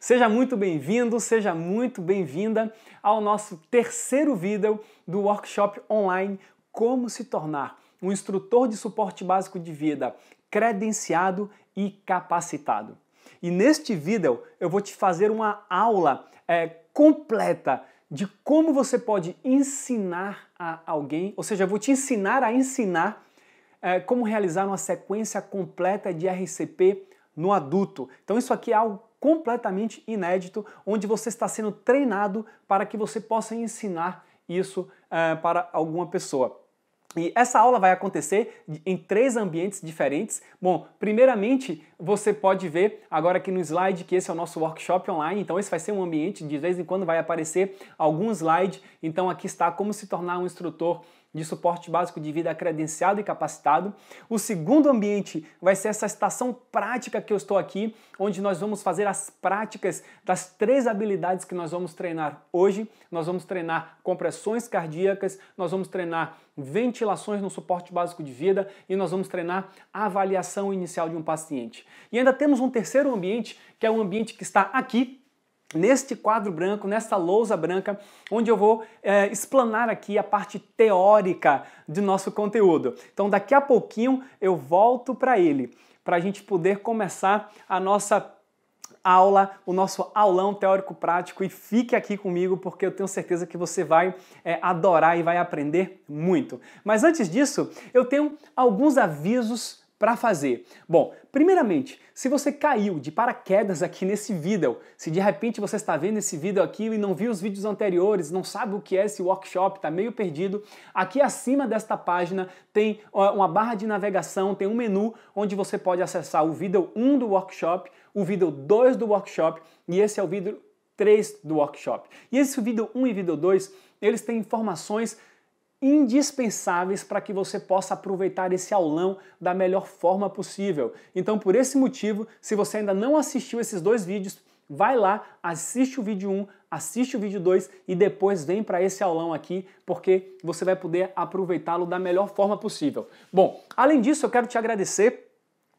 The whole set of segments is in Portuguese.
Seja muito bem-vindo, seja muito bem-vinda ao nosso terceiro vídeo do workshop online Como se tornar um instrutor de suporte básico de vida credenciado e capacitado. E neste vídeo eu vou te fazer uma aula é, completa de como você pode ensinar a alguém, ou seja, eu vou te ensinar a ensinar é, como realizar uma sequência completa de RCP no adulto. Então isso aqui é algo completamente inédito, onde você está sendo treinado para que você possa ensinar isso eh, para alguma pessoa. E essa aula vai acontecer em três ambientes diferentes. Bom, primeiramente você pode ver agora aqui no slide que esse é o nosso workshop online, então esse vai ser um ambiente de vez em quando vai aparecer algum slide. Então aqui está como se tornar um instrutor de suporte básico de vida credenciado e capacitado. O segundo ambiente vai ser essa estação prática que eu estou aqui, onde nós vamos fazer as práticas das três habilidades que nós vamos treinar hoje. Nós vamos treinar compressões cardíacas, nós vamos treinar ventilações no suporte básico de vida e nós vamos treinar a avaliação inicial de um paciente. E ainda temos um terceiro ambiente, que é um ambiente que está aqui neste quadro branco, nesta lousa branca, onde eu vou é, explanar aqui a parte teórica de nosso conteúdo. Então, daqui a pouquinho eu volto para ele, para a gente poder começar a nossa aula, o nosso aulão teórico prático e fique aqui comigo porque eu tenho certeza que você vai é, adorar e vai aprender muito. Mas antes disso, eu tenho alguns avisos para fazer? Bom, primeiramente, se você caiu de paraquedas aqui nesse vídeo, se de repente você está vendo esse vídeo aqui e não viu os vídeos anteriores, não sabe o que é esse workshop, está meio perdido, aqui acima desta página tem uma barra de navegação, tem um menu onde você pode acessar o vídeo 1 do workshop, o vídeo 2 do workshop e esse é o vídeo 3 do workshop. E esse vídeo 1 e vídeo 2, eles têm informações indispensáveis para que você possa aproveitar esse aulão da melhor forma possível. Então, por esse motivo, se você ainda não assistiu esses dois vídeos, vai lá, assiste o vídeo 1, assiste o vídeo 2 e depois vem para esse aulão aqui, porque você vai poder aproveitá-lo da melhor forma possível. Bom, além disso, eu quero te agradecer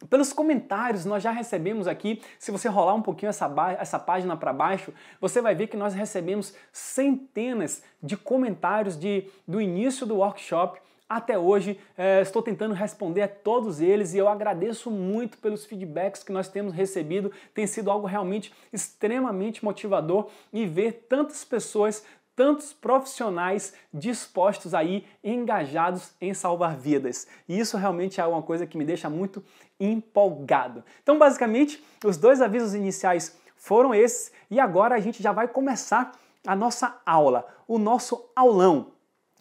pelos comentários, nós já recebemos aqui, se você rolar um pouquinho essa, essa página para baixo, você vai ver que nós recebemos centenas de comentários de, do início do workshop até hoje, eh, estou tentando responder a todos eles e eu agradeço muito pelos feedbacks que nós temos recebido. Tem sido algo realmente extremamente motivador e ver tantas pessoas, tantos profissionais dispostos aí, engajados em salvar vidas. E isso realmente é uma coisa que me deixa muito empolgado. Então, basicamente, os dois avisos iniciais foram esses e agora a gente já vai começar a nossa aula, o nosso aulão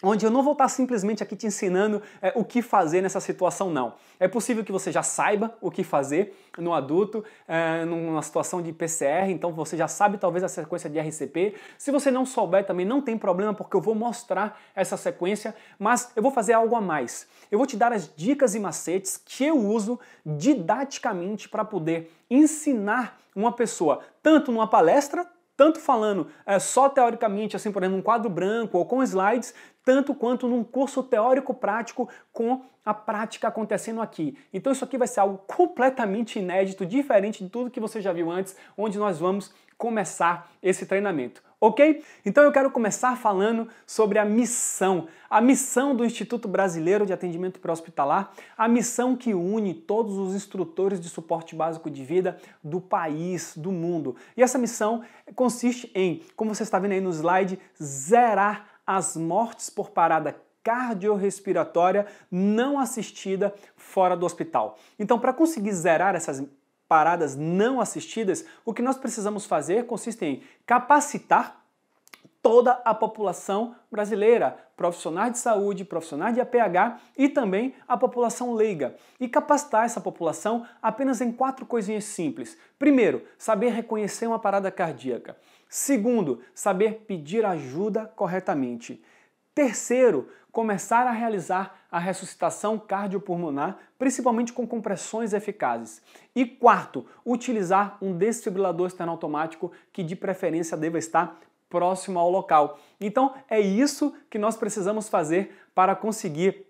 onde eu não vou estar simplesmente aqui te ensinando é, o que fazer nessa situação, não. É possível que você já saiba o que fazer no adulto, é, numa situação de PCR, então você já sabe talvez a sequência de RCP. Se você não souber também, não tem problema, porque eu vou mostrar essa sequência, mas eu vou fazer algo a mais. Eu vou te dar as dicas e macetes que eu uso didaticamente para poder ensinar uma pessoa, tanto numa palestra, tanto falando é, só teoricamente, assim, por exemplo, num quadro branco ou com slides, tanto quanto num curso teórico-prático com a prática acontecendo aqui. Então isso aqui vai ser algo completamente inédito, diferente de tudo que você já viu antes, onde nós vamos começar esse treinamento ok? Então eu quero começar falando sobre a missão, a missão do Instituto Brasileiro de Atendimento Pré-Hospitalar, a missão que une todos os instrutores de suporte básico de vida do país, do mundo. E essa missão consiste em, como você está vendo aí no slide, zerar as mortes por parada cardiorrespiratória não assistida fora do hospital. Então, para conseguir zerar essas, paradas não assistidas, o que nós precisamos fazer consiste em capacitar toda a população brasileira, profissionais de saúde, profissionais de APH e também a população leiga. E capacitar essa população apenas em quatro coisinhas simples. Primeiro, saber reconhecer uma parada cardíaca. Segundo, saber pedir ajuda corretamente. Terceiro, começar a realizar a ressuscitação cardiopulmonar, principalmente com compressões eficazes. E quarto, utilizar um desfibrilador externo automático que de preferência deva estar próximo ao local. Então é isso que nós precisamos fazer para conseguir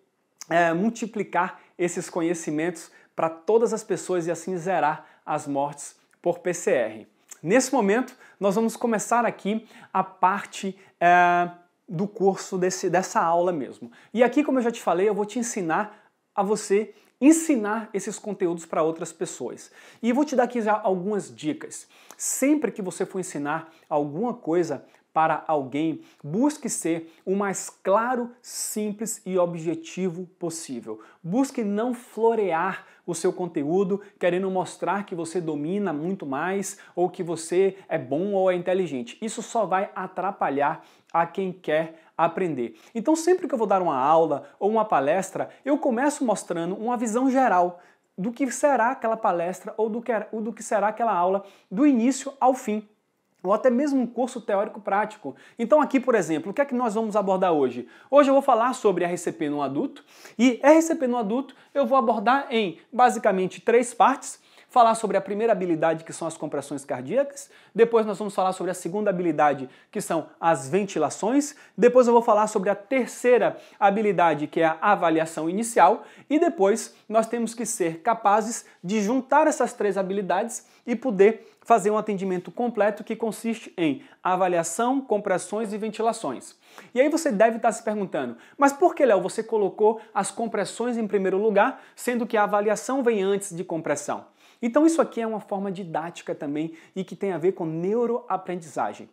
é, multiplicar esses conhecimentos para todas as pessoas e assim zerar as mortes por PCR. Nesse momento, nós vamos começar aqui a parte é, do curso desse, dessa aula mesmo. E aqui, como eu já te falei, eu vou te ensinar a você ensinar esses conteúdos para outras pessoas. E vou te dar aqui já algumas dicas. Sempre que você for ensinar alguma coisa para alguém, busque ser o mais claro, simples e objetivo possível. Busque não florear o seu conteúdo querendo mostrar que você domina muito mais ou que você é bom ou é inteligente. Isso só vai atrapalhar a quem quer aprender. Então, sempre que eu vou dar uma aula ou uma palestra, eu começo mostrando uma visão geral do que será aquela palestra ou do que, ou do que será aquela aula do início ao fim. Ou até mesmo um curso teórico prático. Então, aqui, por exemplo, o que é que nós vamos abordar hoje? Hoje eu vou falar sobre RCP no adulto e RCP no adulto eu vou abordar em basicamente três partes falar sobre a primeira habilidade, que são as compressões cardíacas, depois nós vamos falar sobre a segunda habilidade, que são as ventilações, depois eu vou falar sobre a terceira habilidade, que é a avaliação inicial, e depois nós temos que ser capazes de juntar essas três habilidades e poder fazer um atendimento completo que consiste em avaliação, compressões e ventilações. E aí você deve estar se perguntando, mas por que, Léo, você colocou as compressões em primeiro lugar, sendo que a avaliação vem antes de compressão? Então isso aqui é uma forma didática também e que tem a ver com neuroaprendizagem.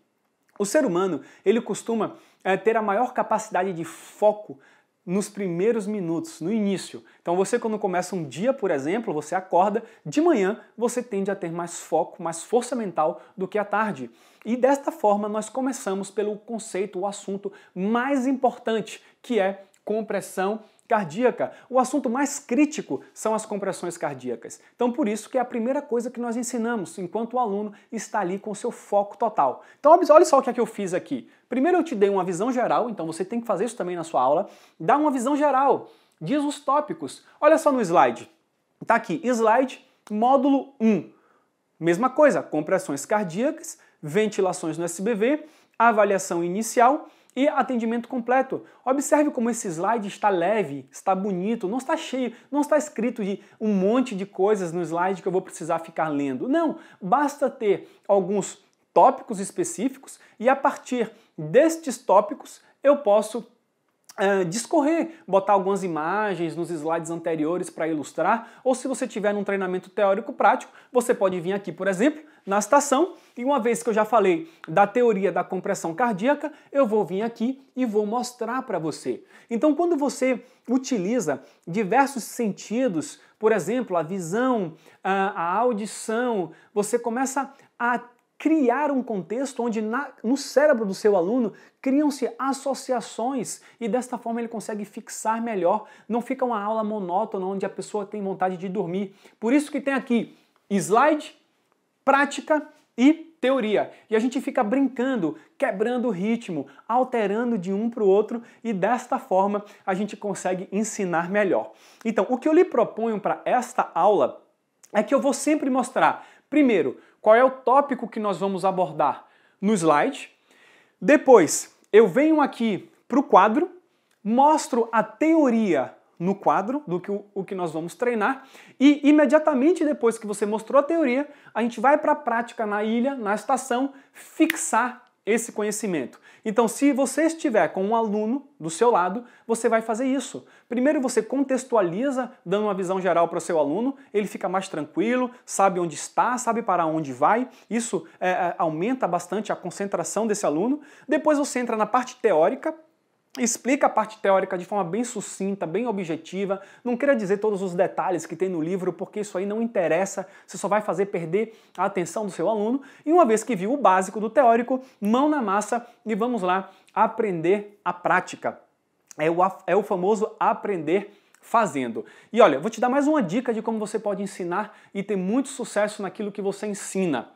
O ser humano, ele costuma é, ter a maior capacidade de foco nos primeiros minutos, no início. Então você quando começa um dia, por exemplo, você acorda, de manhã você tende a ter mais foco, mais força mental do que à tarde. E desta forma nós começamos pelo conceito, o assunto mais importante, que é compressão cardíaca. O assunto mais crítico são as compressões cardíacas. Então, por isso que é a primeira coisa que nós ensinamos enquanto o aluno está ali com seu foco total. Então, olha só o que, é que eu fiz aqui. Primeiro eu te dei uma visão geral, então você tem que fazer isso também na sua aula. Dá uma visão geral, diz os tópicos. Olha só no slide. Tá aqui, slide, módulo 1. Mesma coisa, compressões cardíacas, ventilações no SBV, avaliação inicial e atendimento completo. Observe como esse slide está leve, está bonito, não está cheio, não está escrito de um monte de coisas no slide que eu vou precisar ficar lendo. Não, basta ter alguns tópicos específicos e a partir destes tópicos eu posso eh, discorrer, botar algumas imagens nos slides anteriores para ilustrar, ou se você tiver num treinamento teórico prático, você pode vir aqui, por exemplo, na estação. E uma vez que eu já falei da teoria da compressão cardíaca, eu vou vir aqui e vou mostrar para você. Então, quando você utiliza diversos sentidos, por exemplo, a visão, a audição, você começa a criar um contexto onde na, no cérebro do seu aluno criam-se associações e desta forma ele consegue fixar melhor, não fica uma aula monótona onde a pessoa tem vontade de dormir. Por isso que tem aqui slide prática e teoria. E a gente fica brincando, quebrando o ritmo, alterando de um para o outro e desta forma a gente consegue ensinar melhor. Então, o que eu lhe proponho para esta aula é que eu vou sempre mostrar, primeiro, qual é o tópico que nós vamos abordar no slide. Depois, eu venho aqui para o quadro, mostro a teoria no quadro do que o, que nós vamos treinar e imediatamente depois que você mostrou a teoria, a gente vai para a prática na ilha, na estação, fixar esse conhecimento. Então, se você estiver com um aluno do seu lado, você vai fazer isso. Primeiro você contextualiza, dando uma visão geral para o seu aluno, ele fica mais tranquilo, sabe onde está, sabe para onde vai. Isso é, é aumenta bastante a concentração desse aluno. Depois você entra na parte teórica, explica a parte teórica de forma bem sucinta, bem objetiva. Não queira dizer todos os detalhes que tem no livro, porque isso aí não interessa, você só vai fazer perder a atenção do seu aluno. E uma vez que viu o básico do teórico, mão na massa e vamos lá aprender a prática. É o, é o famoso aprender fazendo. E olha, vou te dar mais uma dica de como você pode ensinar e ter muito sucesso naquilo que você ensina.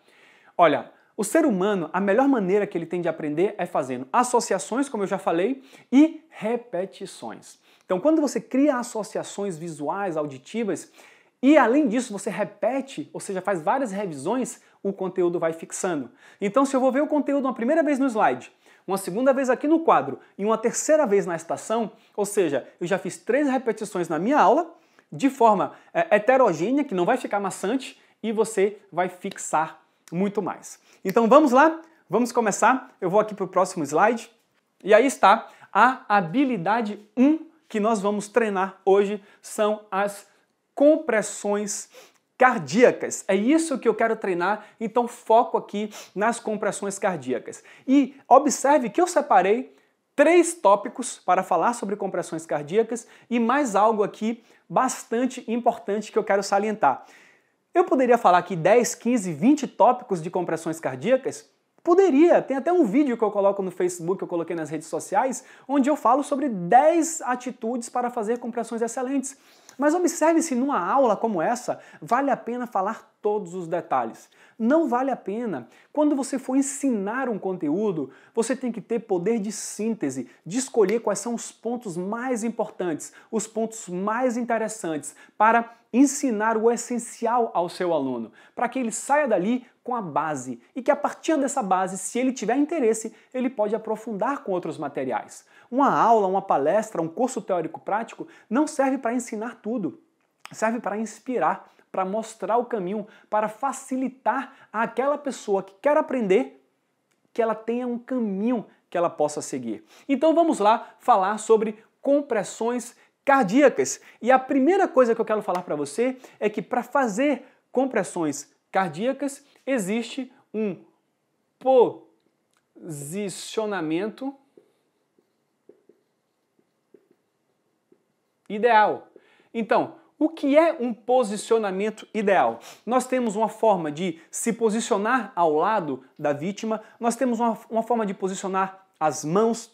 Olha, o ser humano, a melhor maneira que ele tem de aprender é fazendo associações, como eu já falei, e repetições. Então, quando você cria associações visuais, auditivas, e além disso, você repete, ou seja, faz várias revisões, o conteúdo vai fixando. Então, se eu vou ver o conteúdo uma primeira vez no slide, uma segunda vez aqui no quadro e uma terceira vez na estação, ou seja, eu já fiz três repetições na minha aula, de forma é, heterogênea, que não vai ficar maçante, e você vai fixar muito mais. Então vamos lá, vamos começar. Eu vou aqui para o próximo slide. E aí está a habilidade 1 que nós vamos treinar hoje são as compressões cardíacas. É isso que eu quero treinar, então foco aqui nas compressões cardíacas. E observe que eu separei três tópicos para falar sobre compressões cardíacas e mais algo aqui bastante importante que eu quero salientar. Eu poderia falar aqui 10, 15, 20 tópicos de compressões cardíacas? Poderia, tem até um vídeo que eu coloco no Facebook, eu coloquei nas redes sociais, onde eu falo sobre 10 atitudes para fazer compressões excelentes. Mas observe se numa aula como essa, vale a pena falar todos os detalhes. Não vale a pena. Quando você for ensinar um conteúdo, você tem que ter poder de síntese, de escolher quais são os pontos mais importantes, os pontos mais interessantes para ensinar o essencial ao seu aluno, para que ele saia dali com a base e que a partir dessa base, se ele tiver interesse, ele pode aprofundar com outros materiais. Uma aula, uma palestra, um curso teórico prático não serve para ensinar tudo, serve para inspirar para mostrar o caminho, para facilitar àquela pessoa que quer aprender que ela tenha um caminho que ela possa seguir. Então vamos lá falar sobre compressões cardíacas. E a primeira coisa que eu quero falar para você é que para fazer compressões cardíacas existe um posicionamento ideal. Então, o que é um posicionamento ideal? Nós temos uma forma de se posicionar ao lado da vítima, nós temos uma, uma forma de posicionar as mãos,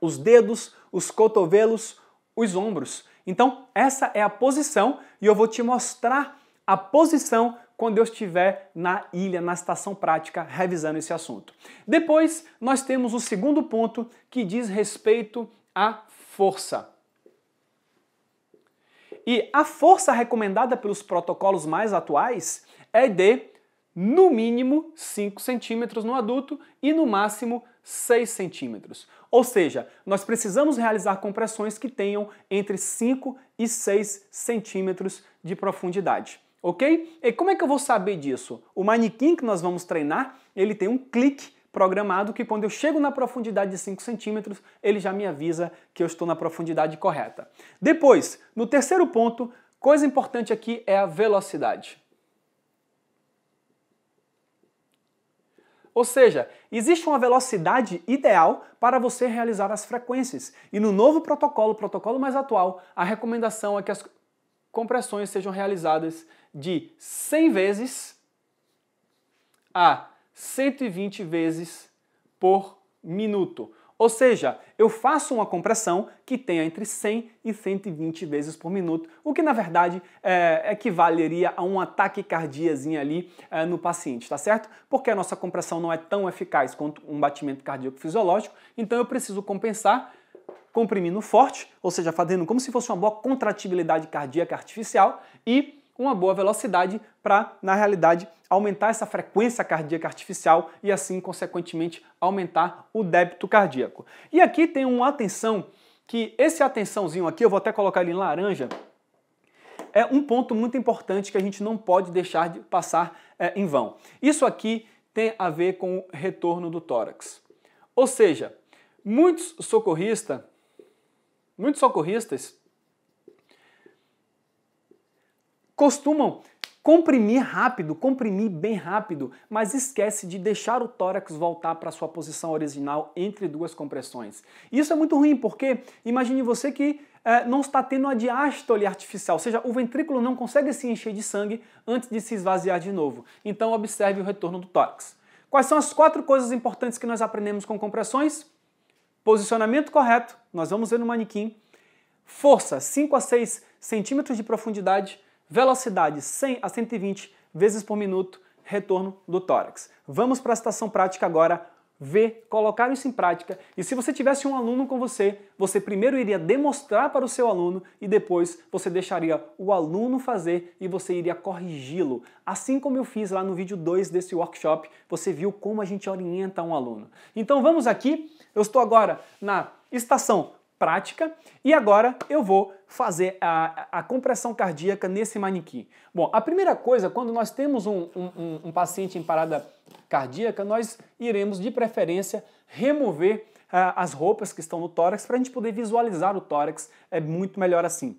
os dedos, os cotovelos, os ombros. Então, essa é a posição e eu vou te mostrar a posição quando eu estiver na ilha, na estação prática, revisando esse assunto. Depois, nós temos o segundo ponto que diz respeito à força. E a força recomendada pelos protocolos mais atuais é de, no mínimo, 5 centímetros no adulto e no máximo 6 centímetros. Ou seja, nós precisamos realizar compressões que tenham entre 5 e 6 centímetros de profundidade ok? E como é que eu vou saber disso? O manequim que nós vamos treinar, ele tem um clique programado que quando eu chego na profundidade de 5 centímetros, ele já me avisa que eu estou na profundidade correta. Depois, no terceiro ponto, coisa importante aqui é a velocidade. Ou seja, existe uma velocidade ideal para você realizar as frequências. E no novo protocolo, protocolo mais atual, a recomendação é que as compressões sejam realizadas de 100 vezes a 120 vezes por minuto. Ou seja, eu faço uma compressão que tenha entre 100 e 120 vezes por minuto, o que na verdade é, equivaleria a um ataque cardiazinho ali é, no paciente, tá certo? Porque a nossa compressão não é tão eficaz quanto um batimento cardíaco fisiológico, então eu preciso compensar comprimindo forte, ou seja, fazendo como se fosse uma boa contratibilidade cardíaca artificial e uma boa velocidade para, na realidade, aumentar essa frequência cardíaca artificial e assim, consequentemente, aumentar o débito cardíaco. E aqui tem uma atenção que esse atençãozinho aqui, eu vou até colocar ele em laranja, é um ponto muito importante que a gente não pode deixar de passar é, em vão. Isso aqui tem a ver com o retorno do tórax. Ou seja, muitos socorristas, muitos socorristas costumam comprimir rápido, comprimir bem rápido, mas esquece de deixar o tórax voltar para sua posição original entre duas compressões. Isso é muito ruim porque imagine você que é, não está tendo a diástole artificial, ou seja, o ventrículo não consegue se encher de sangue antes de se esvaziar de novo. Então observe o retorno do tórax. Quais são as quatro coisas importantes que nós aprendemos com compressões? Posicionamento correto, nós vamos ver no manequim. Força, 5 a 6 centímetros de profundidade velocidade 100 a 120 vezes por minuto, retorno do tórax. Vamos para a citação prática agora, ver, colocar isso em prática. E se você tivesse um aluno com você, você primeiro iria demonstrar para o seu aluno e depois você deixaria o aluno fazer e você iria corrigi-lo. Assim como eu fiz lá no vídeo 2 desse workshop, você viu como a gente orienta um aluno. Então vamos aqui, eu estou agora na estação prática e agora eu vou fazer a, a compressão cardíaca nesse manequim. Bom, a primeira coisa, quando nós temos um, um, um paciente em parada cardíaca, nós iremos de preferência remover uh, as roupas que estão no tórax para a gente poder visualizar o tórax, é muito melhor assim.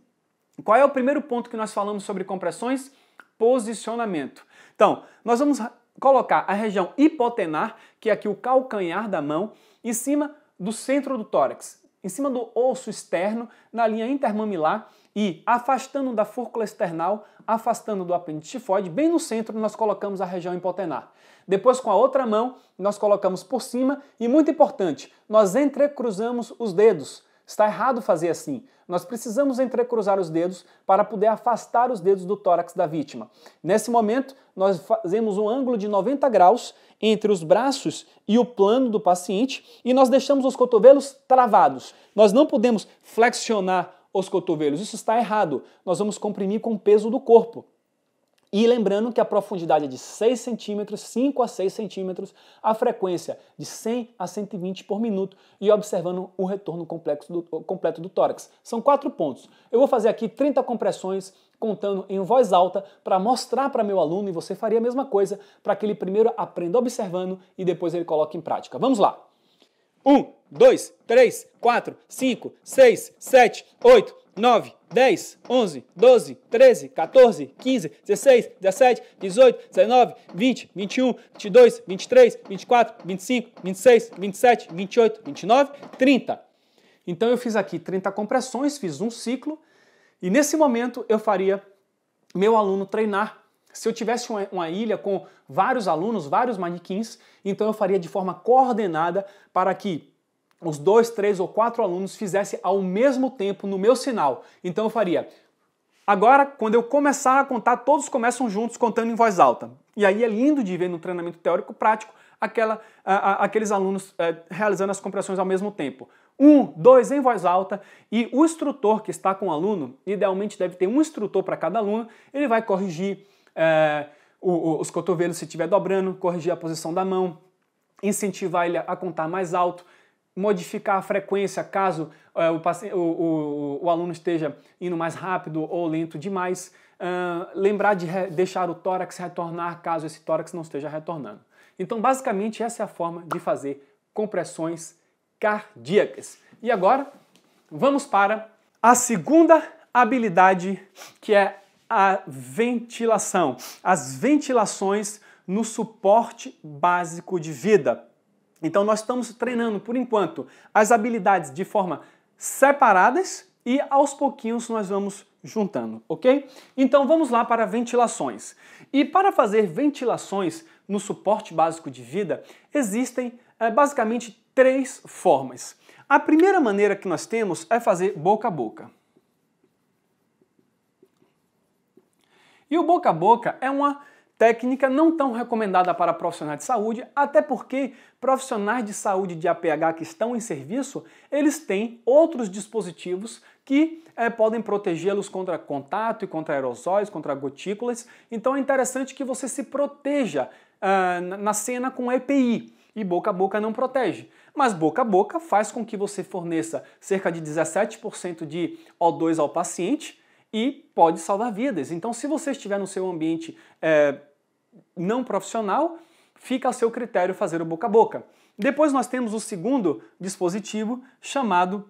Qual é o primeiro ponto que nós falamos sobre compressões? Posicionamento. Então, nós vamos colocar a região hipotenar, que é aqui o calcanhar da mão, em cima do centro do tórax em cima do osso externo, na linha intermamilar e afastando da fúrcula external, afastando do apêndice tifoide, bem no centro nós colocamos a região hipotenar. Depois com a outra mão, nós colocamos por cima e muito importante, nós entrecruzamos os dedos. Está errado fazer assim nós precisamos entrecruzar os dedos para poder afastar os dedos do tórax da vítima. Nesse momento, nós fazemos um ângulo de 90 graus entre os braços e o plano do paciente e nós deixamos os cotovelos travados. Nós não podemos flexionar os cotovelos, isso está errado. Nós vamos comprimir com o peso do corpo. E lembrando que a profundidade é de 6 centímetros, 5 a 6 centímetros, a frequência de 100 a 120 por minuto e observando o retorno complexo do, completo do tórax. São quatro pontos. Eu vou fazer aqui 30 compressões contando em voz alta para mostrar para meu aluno e você faria a mesma coisa para que ele primeiro aprenda observando e depois ele coloque em prática. Vamos lá! 1, 2, 3, 4, 5, 6, 7, 8, 9, 10, 11, 12, 13, 14, 15, 16, 17, 18, 19, 20, 21, 22, 23, 24, 25, 26, 27, 28, 29, 30. Então eu fiz aqui 30 compressões, fiz um ciclo e nesse momento eu faria meu aluno treinar. Se eu tivesse uma, uma ilha com vários alunos, vários manequins, então eu faria de forma coordenada para que os dois, três ou quatro alunos fizessem ao mesmo tempo no meu sinal. Então eu faria. Agora, quando eu começar a contar, todos começam juntos contando em voz alta. E aí é lindo de ver no treinamento teórico prático aquela, a, a, aqueles alunos a, é, realizando as compressões ao mesmo tempo. Um, dois em voz alta e o instrutor que está com o aluno, idealmente deve ter um instrutor para cada aluno, ele vai corrigir é, o, o, os cotovelos se estiver dobrando, corrigir a posição da mão, incentivar ele a contar mais alto, modificar a frequência caso é, o, o, o, aluno esteja indo mais rápido ou lento demais. Uh, lembrar de deixar o tórax retornar caso esse tórax não esteja retornando. Então, basicamente, essa é a forma de fazer compressões cardíacas. E agora, vamos para a segunda habilidade, que é a ventilação. As ventilações no suporte básico de vida. Então nós estamos treinando por enquanto as habilidades de forma separadas e aos pouquinhos nós vamos juntando, ok? Então vamos lá para ventilações. E para fazer ventilações no suporte básico de vida, existem é, basicamente três formas. A primeira maneira que nós temos é fazer boca a boca. E o boca a boca é uma Técnica não tão recomendada para profissionais de saúde, até porque profissionais de saúde de APH que estão em serviço, eles têm outros dispositivos que é, podem protegê-los contra contato e contra aerossóis, contra gotículas. Então é interessante que você se proteja eh, na cena com EPI e boca a boca não protege. Mas boca a boca faz com que você forneça cerca de 17% de O2 ao paciente e pode salvar vidas. Então, se você estiver no seu ambiente é, não profissional, fica a seu critério fazer o boca a boca. Depois nós temos o segundo dispositivo chamado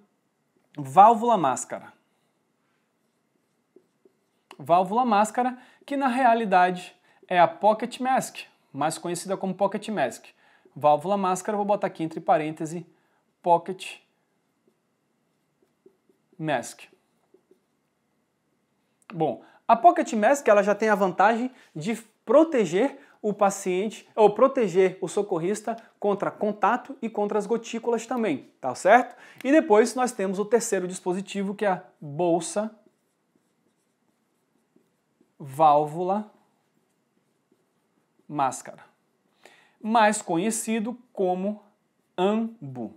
válvula máscara. Válvula máscara, que na realidade é a Pocket Mask, mais conhecida como Pocket Mask. Válvula máscara, vou botar aqui entre parênteses, Pocket Mask. Bom, a Pocket Mask ela já tem a vantagem de proteger o paciente ou proteger o socorrista contra contato e contra as gotículas também, tá certo? E depois nós temos o terceiro dispositivo que é a bolsa, válvula, máscara, mais conhecido como AMBU.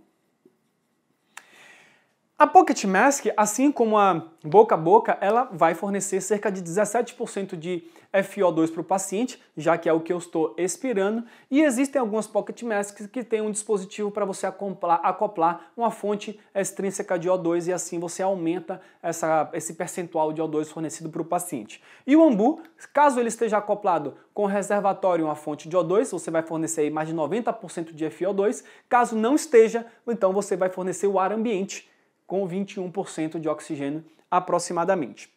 A Pocket Mask, assim como a boca a boca, ela vai fornecer cerca de 17% de FO2 para o paciente, já que é o que eu estou expirando, e existem algumas Pocket Masks que têm um dispositivo para você acoplar, acoplar, uma fonte extrínseca de O2 e assim você aumenta essa, esse percentual de O2 fornecido para o paciente. E o ambu, caso ele esteja acoplado com reservatório uma fonte de O2, você vai fornecer mais de 90% de FO2, caso não esteja, então você vai fornecer o ar ambiente, com 21% de oxigênio aproximadamente.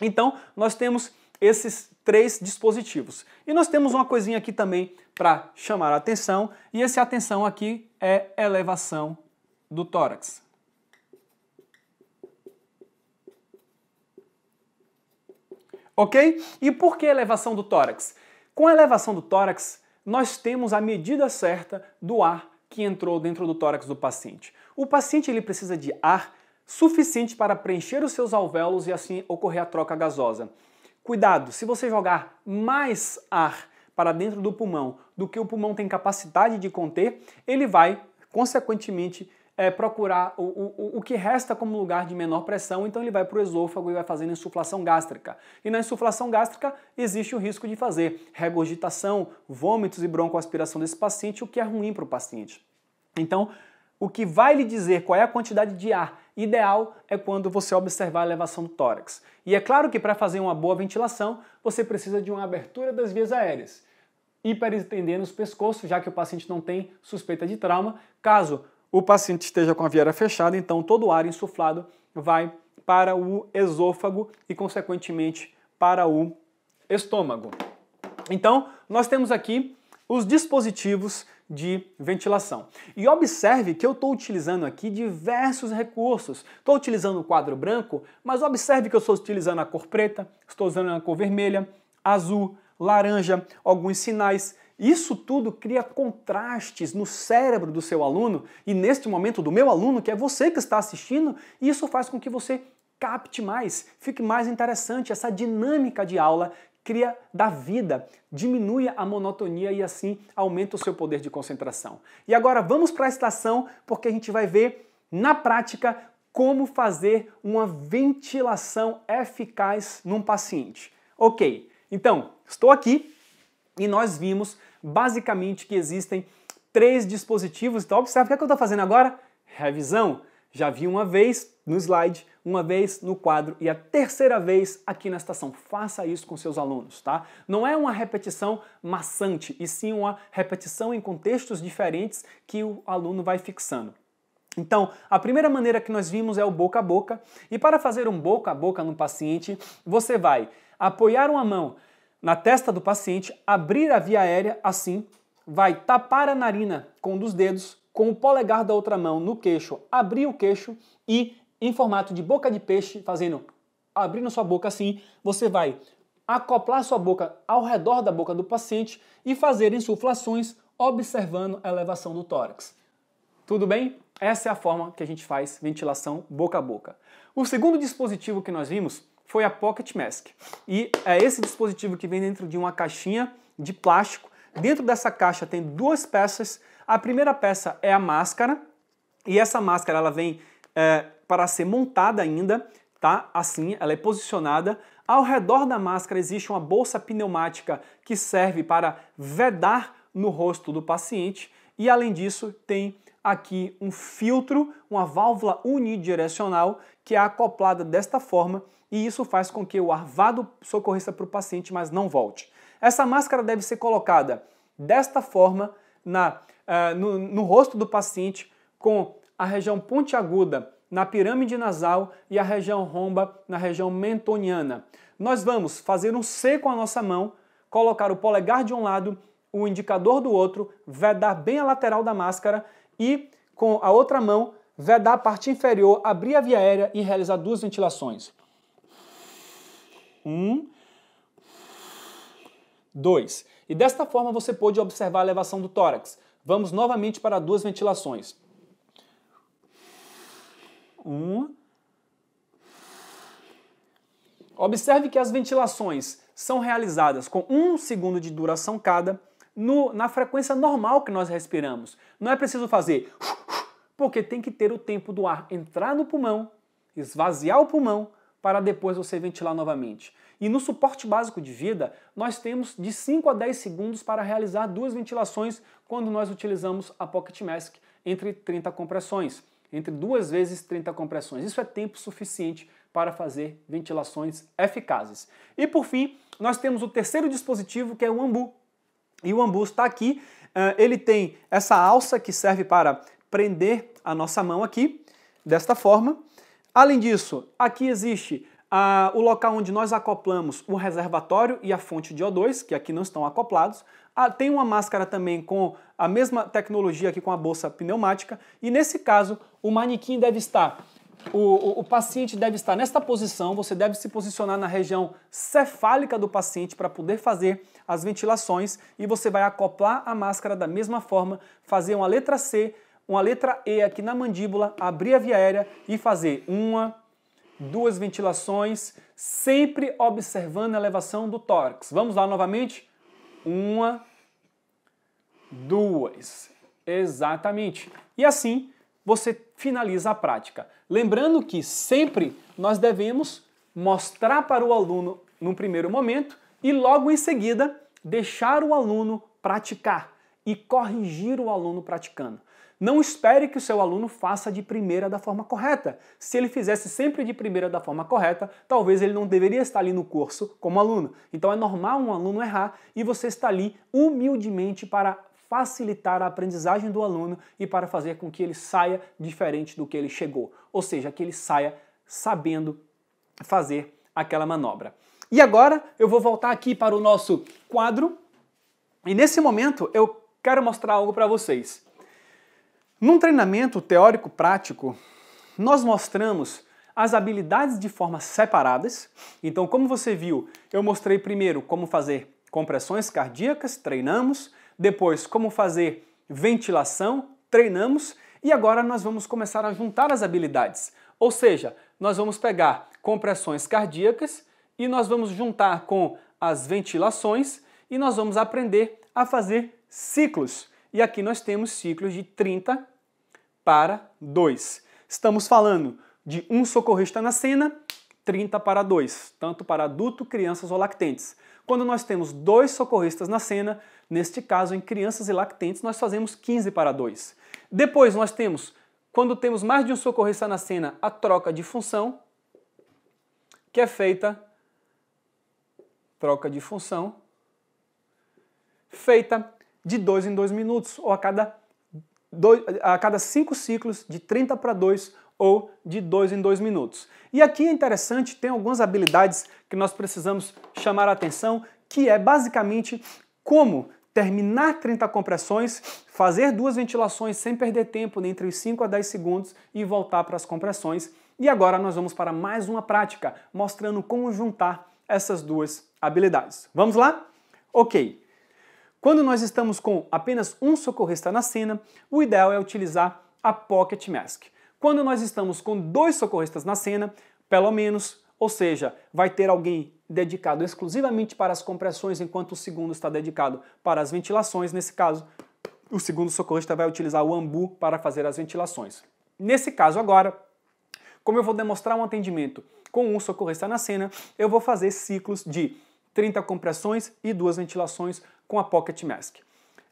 Então, nós temos esses três dispositivos. E nós temos uma coisinha aqui também para chamar a atenção, e essa atenção aqui é elevação do tórax. Ok? E por que elevação do tórax? Com a elevação do tórax, nós temos a medida certa do ar que entrou dentro do tórax do paciente. O paciente ele precisa de ar suficiente para preencher os seus alvéolos e assim ocorrer a troca gasosa. Cuidado, se você jogar mais ar para dentro do pulmão do que o pulmão tem capacidade de conter, ele vai, consequentemente, é, procurar o, o, o que resta como lugar de menor pressão, então ele vai para o esôfago e vai fazendo insuflação gástrica. E na insuflação gástrica existe o risco de fazer regurgitação, vômitos e broncoaspiração desse paciente, o que é ruim para o paciente. Então, o que vai lhe dizer qual é a quantidade de ar ideal é quando você observar a elevação do tórax. E é claro que para fazer uma boa ventilação, você precisa de uma abertura das vias aéreas, hiperestendendo os pescoços, já que o paciente não tem suspeita de trauma. Caso o paciente esteja com a viera fechada, então todo o ar insuflado vai para o esôfago e, consequentemente, para o estômago. Então, nós temos aqui os dispositivos de ventilação. E observe que eu estou utilizando aqui diversos recursos. Estou utilizando o quadro branco, mas observe que eu estou utilizando a cor preta, estou usando a cor vermelha, azul, laranja, alguns sinais. Isso tudo cria contrastes no cérebro do seu aluno e neste momento do meu aluno, que é você que está assistindo, isso faz com que você capte mais, fique mais interessante essa dinâmica de aula cria da vida, diminui a monotonia e assim aumenta o seu poder de concentração. E agora vamos para a estação, porque a gente vai ver na prática como fazer uma ventilação eficaz num paciente. Ok, então estou aqui e nós vimos basicamente que existem três dispositivos. Então observa o que, é que eu estou fazendo agora? Revisão. Já vi uma vez, no slide, uma vez no quadro e a terceira vez aqui na estação. Faça isso com seus alunos, tá? Não é uma repetição maçante, e sim uma repetição em contextos diferentes que o aluno vai fixando. Então, a primeira maneira que nós vimos é o boca a boca, e para fazer um boca a boca no paciente, você vai apoiar uma mão na testa do paciente, abrir a via aérea assim, vai tapar a narina com um dos dedos, com o polegar da outra mão no queixo, abrir o queixo e em formato de boca de peixe, fazendo abrindo sua boca assim, você vai acoplar sua boca ao redor da boca do paciente e fazer insuflações observando a elevação do tórax. Tudo bem? Essa é a forma que a gente faz ventilação boca a boca. O segundo dispositivo que nós vimos foi a Pocket Mask. E é esse dispositivo que vem dentro de uma caixinha de plástico. Dentro dessa caixa tem duas peças. A primeira peça é a máscara, e essa máscara ela vem é, para ser montada ainda, tá? Assim, ela é posicionada. Ao redor da máscara existe uma bolsa pneumática que serve para vedar no rosto do paciente e além disso tem aqui um filtro, uma válvula unidirecional que é acoplada desta forma e isso faz com que o ar vá do socorrista para o paciente, mas não volte. Essa máscara deve ser colocada desta forma na, uh, no, no rosto do paciente com a região pontiaguda na pirâmide nasal e a região romba na região mentoniana. Nós vamos fazer um C com a nossa mão, colocar o polegar de um lado, o indicador do outro, vedar bem a lateral da máscara e com a outra mão vedar a parte inferior, abrir a via aérea e realizar duas ventilações. Um, dois. E desta forma você pode observar a elevação do tórax. Vamos novamente para duas ventilações. Um. Observe que as ventilações são realizadas com um segundo de duração cada no, na frequência normal que nós respiramos. Não é preciso fazer porque tem que ter o tempo do ar entrar no pulmão, esvaziar o pulmão, para depois você ventilar novamente. E no suporte básico de vida, nós temos de 5 a 10 segundos para realizar duas ventilações quando nós utilizamos a Pocket Mask entre 30 compressões entre duas vezes 30 compressões. Isso é tempo suficiente para fazer ventilações eficazes. E por fim, nós temos o terceiro dispositivo que é o ambu. E o ambu está aqui, eh, ele tem essa alça que serve para prender a nossa mão aqui, desta forma. Além disso, aqui existe ah, o local onde nós acoplamos o reservatório e a fonte de O2, que aqui não estão acoplados. Ah, tem uma máscara também com a mesma tecnologia aqui com a bolsa pneumática e nesse caso o manequim deve estar o, o, o, paciente deve estar nesta posição, você deve se posicionar na região cefálica do paciente para poder fazer as ventilações e você vai acoplar a máscara da mesma forma, fazer uma letra C, uma letra E aqui na mandíbula, abrir a via aérea e fazer uma, duas ventilações, sempre observando a elevação do tórax. Vamos lá novamente? Uma, duas. Exatamente. E assim você finaliza a prática. Lembrando que sempre nós devemos mostrar para o aluno num primeiro momento e logo em seguida deixar o aluno praticar e corrigir o aluno praticando. Não espere que o seu aluno faça de primeira da forma correta. Se ele fizesse sempre de primeira da forma correta, talvez ele não deveria estar ali no curso como aluno. Então é normal um aluno errar e você está ali humildemente para facilitar a aprendizagem do aluno e para fazer com que ele saia diferente do que ele chegou, ou seja, que ele saia sabendo fazer aquela manobra. E agora eu vou voltar aqui para o nosso quadro e nesse momento eu quero mostrar algo para vocês. Num treinamento teórico-prático, nós mostramos as habilidades de formas separadas. Então, como você viu, eu mostrei primeiro como fazer compressões cardíacas, treinamos, depois como fazer ventilação, treinamos, e agora nós vamos começar a juntar as habilidades. Ou seja, nós vamos pegar compressões cardíacas e nós vamos juntar com as ventilações e nós vamos aprender a fazer ciclos. E aqui nós temos ciclos de 30 para 2. Estamos falando de um socorrista na cena, 30 para 2, tanto para adulto, crianças ou lactentes. Quando nós temos dois socorristas na cena, neste caso em crianças e lactentes, nós fazemos 15 para 2. Depois nós temos, quando temos mais de um socorrista na cena, a troca de função, que é feita troca de função feita de dois em dois minutos ou a cada dois, a cada cinco ciclos, de 30 para 2 ou de 2 em 2 minutos. E aqui é interessante, tem algumas habilidades que nós precisamos chamar a atenção, que é basicamente como terminar 30 compressões, fazer duas ventilações sem perder tempo, né, entre os 5 a 10 segundos e voltar para as compressões. E agora nós vamos para mais uma prática, mostrando como juntar essas duas habilidades. Vamos lá? Ok. Quando nós estamos com apenas um socorrista na cena, o ideal é utilizar a Pocket Mask. Quando nós estamos com dois socorristas na cena, pelo menos, ou seja, vai ter alguém dedicado exclusivamente para as compressões, enquanto o segundo está dedicado para as ventilações. Nesse caso, o segundo socorrista vai utilizar o ambu para fazer as ventilações. Nesse caso agora, como eu vou demonstrar um atendimento com um socorrista na cena, eu vou fazer ciclos de 30 compressões e duas ventilações com a Pocket Mask.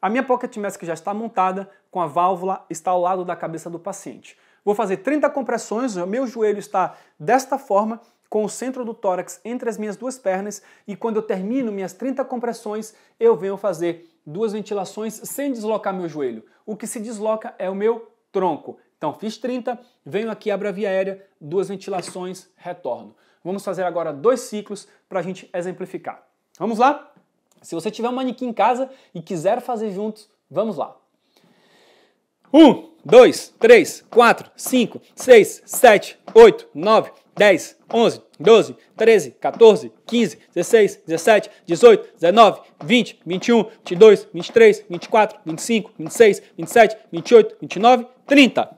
A minha Pocket Mask já está montada, com a válvula está ao lado da cabeça do paciente. Vou fazer 30 compressões, meu joelho está desta forma, com o centro do tórax entre as minhas duas pernas, e quando eu termino minhas 30 compressões, eu venho fazer duas ventilações sem deslocar meu joelho. O que se desloca é o meu tronco. Então fiz 30, venho aqui, abro a via aérea, duas ventilações, retorno. Vamos fazer agora dois ciclos para a gente exemplificar. Vamos lá? Se você tiver um manequim em casa e quiser fazer juntos, vamos lá. Um, dois, três, quatro, cinco, seis, sete, oito, nove, dez, onze, doze, treze, 14, quinze, dezesseis, dezessete, dezoito, dezenove, vinte, vinte e um, vinte e dois, vinte e três, vinte e quatro, vinte e cinco, vinte e seis, vinte e sete, vinte e oito, vinte e nove, trinta.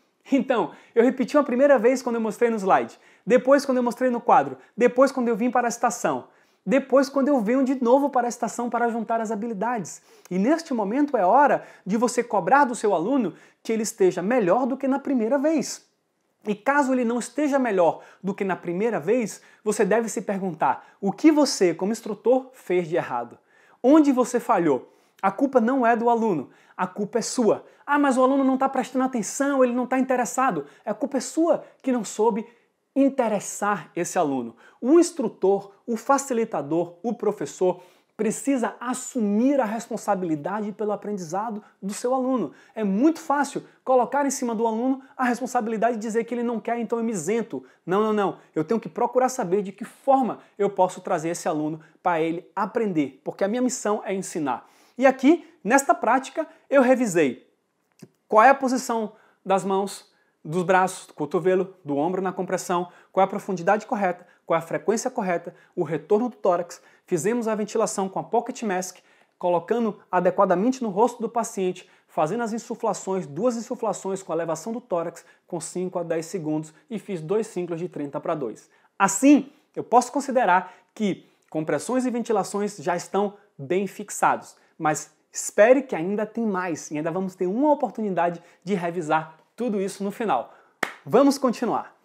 Então, eu repeti uma primeira vez quando eu mostrei no slide, depois quando eu mostrei no quadro, depois quando eu vim para a estação, depois quando eu venho de novo para a estação para juntar as habilidades. E neste momento é hora de você cobrar do seu aluno que ele esteja melhor do que na primeira vez. E caso ele não esteja melhor do que na primeira vez, você deve se perguntar o que você, como instrutor, fez de errado. Onde você falhou? A culpa não é do aluno, a culpa é sua. Ah, mas o aluno não está prestando atenção, ele não está interessado. A culpa é sua que não soube interessar esse aluno. O instrutor, o facilitador, o professor precisa assumir a responsabilidade pelo aprendizado do seu aluno. É muito fácil colocar em cima do aluno a responsabilidade de dizer que ele não quer, então eu me isento. Não, não, não. Eu tenho que procurar saber de que forma eu posso trazer esse aluno para ele aprender, porque a minha missão é ensinar. E aqui Nesta prática, eu revisei qual é a posição das mãos, dos braços, do cotovelo, do ombro na compressão, qual é a profundidade correta, qual é a frequência correta, o retorno do tórax. Fizemos a ventilação com a pocket mask, colocando adequadamente no rosto do paciente, fazendo as insuflações, duas insuflações com a elevação do tórax com 5 a 10 segundos e fiz dois ciclos de 30 para 2. Assim, eu posso considerar que compressões e ventilações já estão bem fixados, mas Espere que ainda tem mais e ainda vamos ter uma oportunidade de revisar tudo isso no final. Vamos continuar.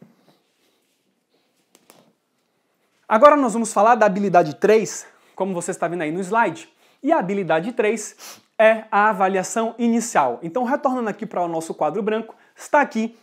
Agora nós vamos falar da habilidade 3, como você está vendo aí no slide. E a habilidade 3 é a avaliação inicial. Então, retornando aqui para o nosso quadro branco, está aqui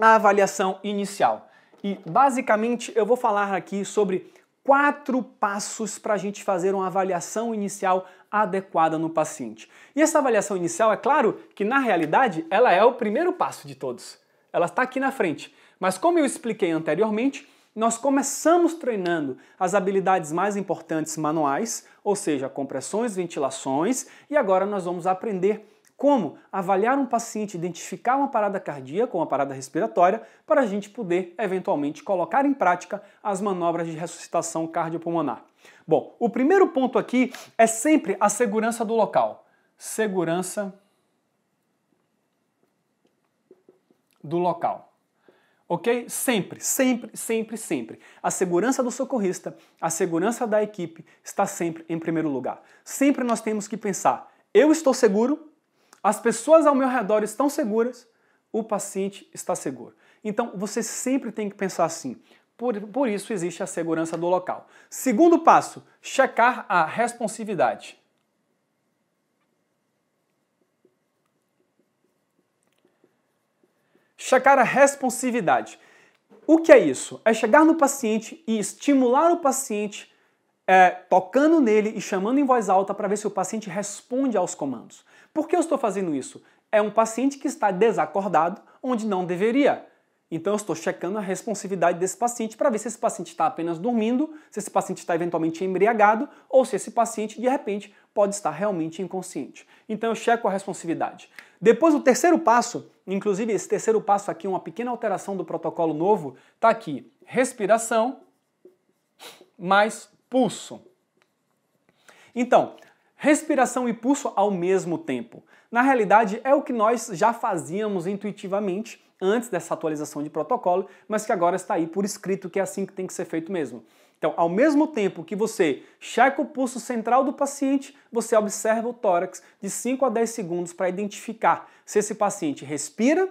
a avaliação inicial. E basicamente eu vou falar aqui sobre quatro passos para a gente fazer uma avaliação inicial adequada no paciente. E essa avaliação inicial, é claro que na realidade ela é o primeiro passo de todos. Ela está aqui na frente. Mas como eu expliquei anteriormente, nós começamos treinando as habilidades mais importantes manuais, ou seja, compressões, ventilações, e agora nós vamos aprender como avaliar um paciente, identificar uma parada cardíaca ou uma parada respiratória, para a gente poder eventualmente colocar em prática as manobras de ressuscitação cardiopulmonar. Bom, o primeiro ponto aqui é sempre a segurança do local. Segurança do local. Ok? Sempre, sempre, sempre, sempre. A segurança do socorrista, a segurança da equipe está sempre em primeiro lugar. Sempre nós temos que pensar: eu estou seguro, as pessoas ao meu redor estão seguras, o paciente está seguro. Então você sempre tem que pensar assim. Por, por isso existe a segurança do local. Segundo passo: checar a responsividade. Checar a responsividade. O que é isso? É chegar no paciente e estimular o paciente é, tocando nele e chamando em voz alta para ver se o paciente responde aos comandos. Por que eu estou fazendo isso? É um paciente que está desacordado, onde não deveria. Então eu estou checando a responsividade desse paciente para ver se esse paciente está apenas dormindo, se esse paciente está eventualmente embriagado ou se esse paciente de repente pode estar realmente inconsciente. Então eu checo a responsividade. Depois o terceiro passo, inclusive esse terceiro passo aqui, uma pequena alteração do protocolo novo, está aqui: respiração mais pulso. Então, respiração e pulso ao mesmo tempo. Na realidade, é o que nós já fazíamos intuitivamente antes dessa atualização de protocolo, mas que agora está aí por escrito que é assim que tem que ser feito mesmo. Então, ao mesmo tempo que você checa o pulso central do paciente, você observa o tórax de 5 a 10 segundos para identificar se esse paciente respira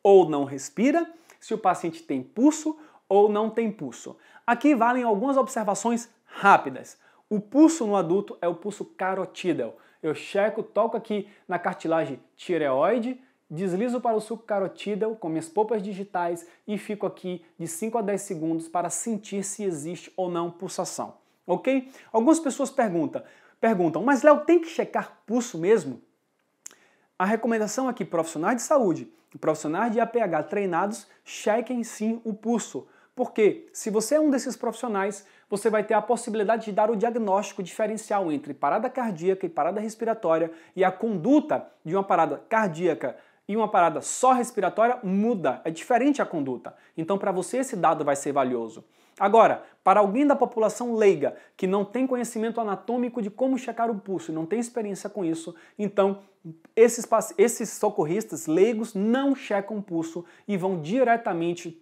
ou não respira, se o paciente tem pulso ou não tem pulso. Aqui valem algumas observações rápidas. O pulso no adulto é o pulso carotídeo. Eu checo, toco aqui na cartilagem tireoide, deslizo para o suco carotídeo com minhas polpas digitais e fico aqui de 5 a 10 segundos para sentir se existe ou não pulsação, ok? Algumas pessoas perguntam, perguntam mas Léo, tem que checar pulso mesmo? A recomendação é que profissionais de saúde e profissionais de APH treinados chequem sim o pulso, porque se você é um desses profissionais, você vai ter a possibilidade de dar o diagnóstico diferencial entre parada cardíaca e parada respiratória e a conduta de uma parada cardíaca e uma parada só respiratória muda, é diferente a conduta. Então, para você, esse dado vai ser valioso. Agora, para alguém da população leiga que não tem conhecimento anatômico de como checar o pulso e não tem experiência com isso, então esses, esses socorristas leigos não checam o pulso e vão diretamente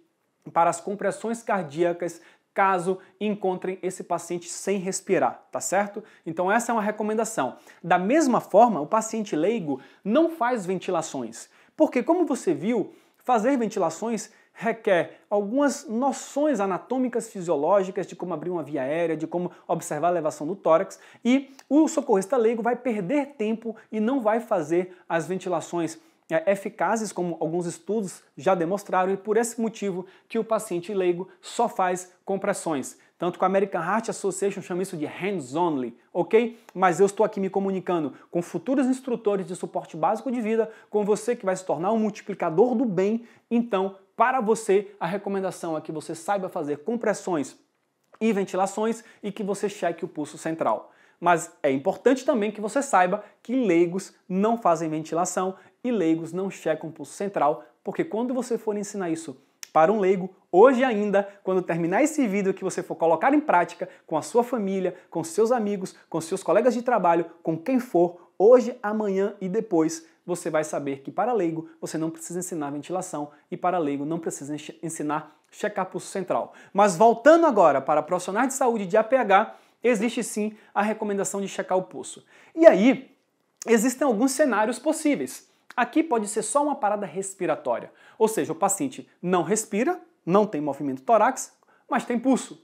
para as compressões cardíacas caso encontrem esse paciente sem respirar, tá certo? Então essa é uma recomendação. Da mesma forma, o paciente leigo não faz ventilações, porque como você viu, fazer ventilações requer algumas noções anatômicas fisiológicas de como abrir uma via aérea, de como observar a elevação do tórax, e o socorrista leigo vai perder tempo e não vai fazer as ventilações é, eficazes, como alguns estudos já demonstraram, e por esse motivo que o paciente leigo só faz compressões. Tanto que a American Heart Association chama isso de hands-only, ok? Mas eu estou aqui me comunicando com futuros instrutores de suporte básico de vida, com você que vai se tornar um multiplicador do bem. Então, para você, a recomendação é que você saiba fazer compressões e ventilações e que você cheque o pulso central mas é importante também que você saiba que leigos não fazem ventilação e leigos não checam pulso central, porque quando você for ensinar isso para um leigo, hoje ainda, quando terminar esse vídeo que você for colocar em prática com a sua família, com seus amigos, com seus colegas de trabalho, com quem for, hoje, amanhã e depois, você vai saber que para leigo você não precisa ensinar ventilação e para leigo não precisa ensinar checar pulso central. Mas voltando agora para profissionais de saúde de APH, existe sim a recomendação de checar o pulso. E aí, existem alguns cenários possíveis. Aqui pode ser só uma parada respiratória, ou seja, o paciente não respira, não tem movimento torácico, mas tem pulso.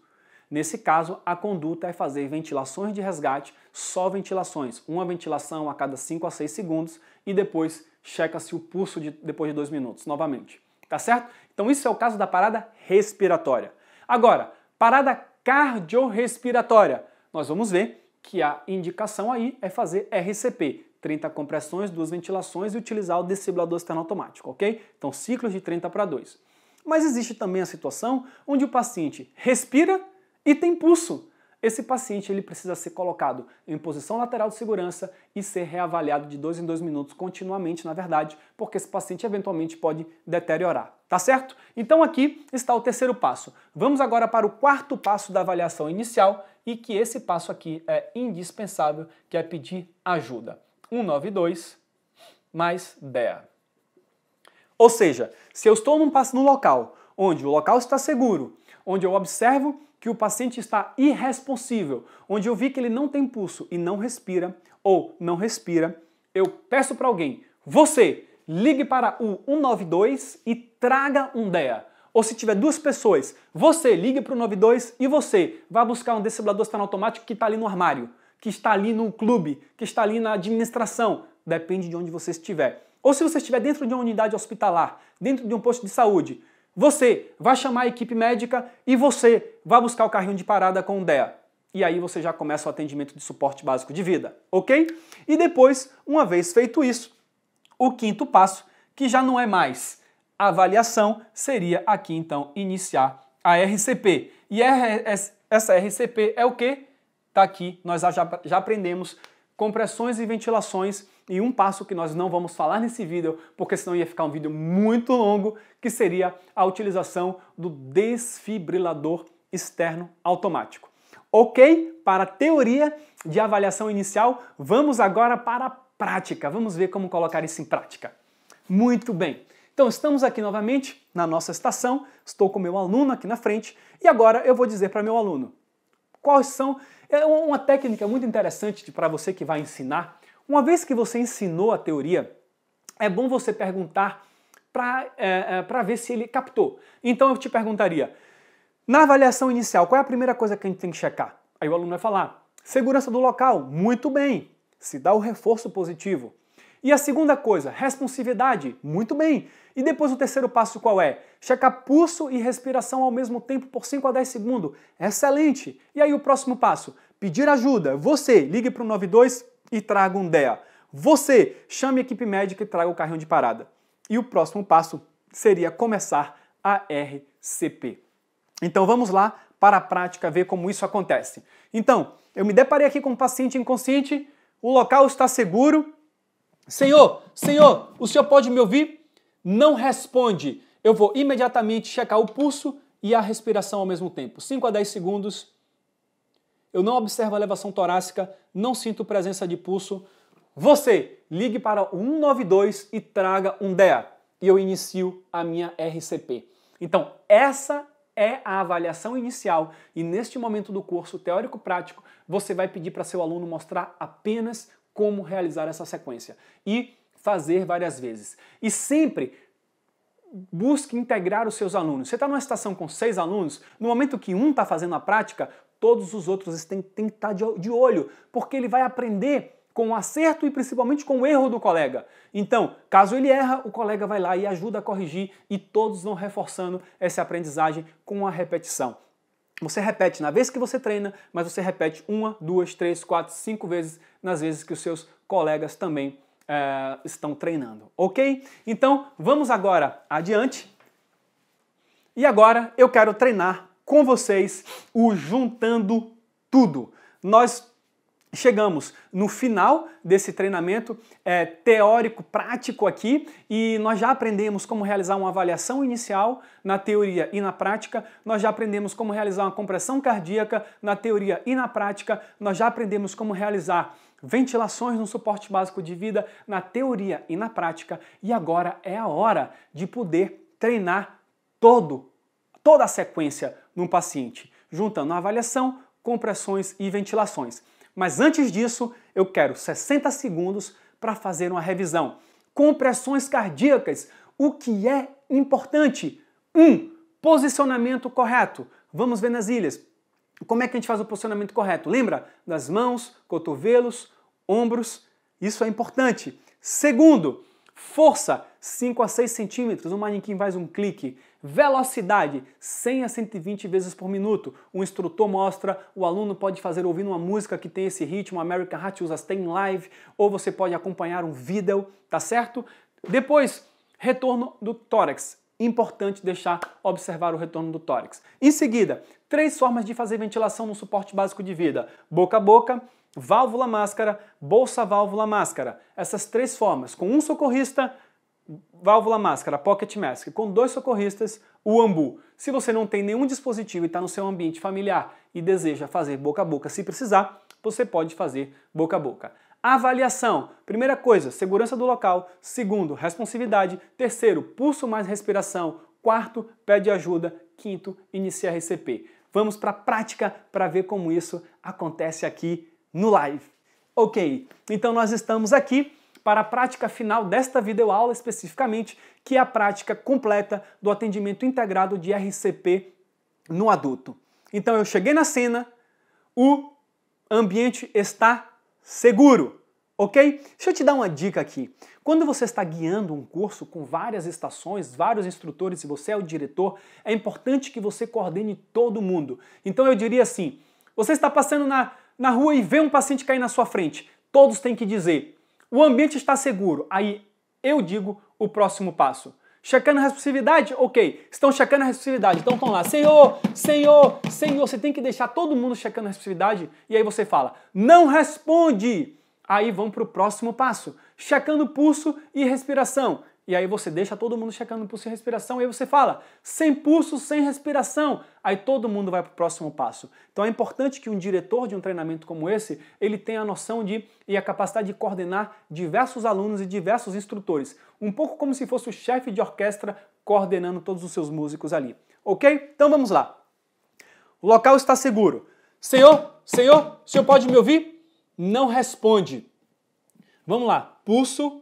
Nesse caso, a conduta é fazer ventilações de resgate, só ventilações, uma ventilação a cada 5 a 6 segundos e depois checa-se o pulso de, depois de 2 minutos, novamente. Tá certo? Então, isso é o caso da parada respiratória. Agora, parada cardiorrespiratória. Nós vamos ver que a indicação aí é fazer RCP, 30 compressões, duas ventilações e utilizar o desfibrilador externo automático, ok? Então, ciclos de 30 para 2. Mas existe também a situação onde o paciente respira e tem pulso. Esse paciente ele precisa ser colocado em posição lateral de segurança e ser reavaliado de dois em dois minutos continuamente, na verdade, porque esse paciente eventualmente pode deteriorar, tá certo? Então aqui está o terceiro passo. Vamos agora para o quarto passo da avaliação inicial e que esse passo aqui é indispensável, que é pedir ajuda. 192 mais DEA. Ou seja, se eu estou num, no local onde o local está seguro, onde eu observo que o paciente está irresponsível, onde eu vi que ele não tem pulso e não respira ou não respira, eu peço para alguém, você ligue para o 192 e traga um DEA. Ou se tiver duas pessoas, você ligue para o 192 e você vá buscar um desfibrilador automático que está ali no armário que está ali no clube, que está ali na administração, depende de onde você estiver. Ou se você estiver dentro de uma unidade hospitalar, dentro de um posto de saúde, você vai chamar a equipe médica e você vai buscar o carrinho de parada com o DEA. E aí você já começa o atendimento de suporte básico de vida, ok? E depois, uma vez feito isso, o quinto passo, que já não é mais avaliação, seria aqui então iniciar a RCP. E essa RCP é o quê? está aqui, nós já, já aprendemos compressões e ventilações e um passo que nós não vamos falar nesse vídeo, porque senão ia ficar um vídeo muito longo, que seria a utilização do desfibrilador externo automático. Ok? Para a teoria de avaliação inicial, vamos agora para a prática. Vamos ver como colocar isso em prática. Muito bem. Então, estamos aqui novamente na nossa estação, estou com meu aluno aqui na frente e agora eu vou dizer para meu aluno quais são é uma técnica muito interessante para você que vai ensinar. Uma vez que você ensinou a teoria, é bom você perguntar para é, é ver se ele captou. Então eu te perguntaria, na avaliação inicial, qual é a primeira coisa que a gente tem que checar? Aí o aluno vai falar, segurança do local, muito bem, se dá o reforço positivo. E a segunda coisa, responsividade. Muito bem. E depois o terceiro passo qual é? Checar pulso e respiração ao mesmo tempo por 5 a 10 segundos. Excelente. E aí o próximo passo, pedir ajuda. Você ligue para o 92 e traga um DEA. Você chame a equipe médica e traga o carrinho de parada. E o próximo passo seria começar a RCP. Então vamos lá para a prática ver como isso acontece. Então, eu me deparei aqui com um paciente inconsciente, o local está seguro, Senhor, Senhor, o Senhor pode me ouvir? Não responde. Eu vou imediatamente checar o pulso e a respiração ao mesmo tempo. 5 a 10 segundos. Eu não observo a elevação torácica, não sinto presença de pulso. Você ligue para 192 e traga um DEA. E eu inicio a minha RCP. Então, essa é a avaliação inicial e neste momento do curso teórico-prático, você vai pedir para seu aluno mostrar apenas como realizar essa sequência e fazer várias vezes. E sempre busque integrar os seus alunos. Você está numa estação com seis alunos, no momento que um está fazendo a prática, todos os outros têm, têm que tá estar de olho, porque ele vai aprender com o acerto e principalmente com o erro do colega. Então, caso ele erra, o colega vai lá e ajuda a corrigir e todos vão reforçando essa aprendizagem com a repetição. Você repete na vez que você treina, mas você repete uma, duas, três, quatro, cinco vezes nas vezes que os seus colegas também é, estão treinando, ok? Então vamos agora adiante. E agora eu quero treinar com vocês o juntando tudo. Nós Chegamos no final desse treinamento é, teórico-prático aqui e nós já aprendemos como realizar uma avaliação inicial na teoria e na prática, nós já aprendemos como realizar uma compressão cardíaca na teoria e na prática, nós já aprendemos como realizar ventilações no suporte básico de vida na teoria e na prática e agora é a hora de poder treinar todo, toda a sequência num paciente, juntando a avaliação, compressões e ventilações. Mas antes disso, eu quero 60 segundos para fazer uma revisão. Compressões cardíacas, o que é importante? 1. Um, posicionamento correto. Vamos ver nas ilhas. Como é que a gente faz o posicionamento correto? Lembra? Das mãos, cotovelos, ombros. Isso é importante. Segundo, força, 5 a 6 centímetros. O manequim faz um clique. Velocidade, 100 a 120 vezes por minuto. O instrutor mostra, o aluno pode fazer ouvindo uma música que tem esse ritmo, American Heart usa Stay Live, ou você pode acompanhar um vídeo, tá certo? Depois, retorno do tórax. Importante deixar observar o retorno do tórax. Em seguida, três formas de fazer ventilação no suporte básico de vida. Boca a boca, válvula máscara, bolsa válvula máscara. Essas três formas, com um socorrista, válvula máscara, pocket mask, com dois socorristas, o ambu. Se você não tem nenhum dispositivo e está no seu ambiente familiar e deseja fazer boca a boca se precisar, você pode fazer boca a boca. Avaliação. Primeira coisa, segurança do local. Segundo, responsividade. Terceiro, pulso mais respiração. Quarto, pede ajuda. Quinto, inicia RCP. Vamos para a prática para ver como isso acontece aqui no live. Ok, então nós estamos aqui para a prática final desta videoaula especificamente, que é a prática completa do atendimento integrado de RCP no adulto. Então eu cheguei na cena, o ambiente está seguro, ok? Deixa eu te dar uma dica aqui. Quando você está guiando um curso com várias estações, vários instrutores e você é o diretor, é importante que você coordene todo mundo. Então eu diria assim: você está passando na, na rua e vê um paciente cair na sua frente. Todos têm que dizer: o ambiente está seguro. Aí eu digo o próximo passo. Checando a responsividade? Ok. Estão checando a responsividade. Então estão lá. Senhor, Senhor, Senhor. Você tem que deixar todo mundo checando a responsividade. E aí você fala, não responde. Aí vão para o próximo passo. Checando pulso e respiração. E aí você deixa todo mundo checando pulso e respiração, e aí você fala, sem pulso, sem respiração. Aí todo mundo vai para o próximo passo. Então é importante que um diretor de um treinamento como esse, ele tenha a noção de e a capacidade de coordenar diversos alunos e diversos instrutores. Um pouco como se fosse o chefe de orquestra coordenando todos os seus músicos ali. Ok? Então vamos lá. O local está seguro. Senhor, senhor, o senhor pode me ouvir? Não responde. Vamos lá. Pulso,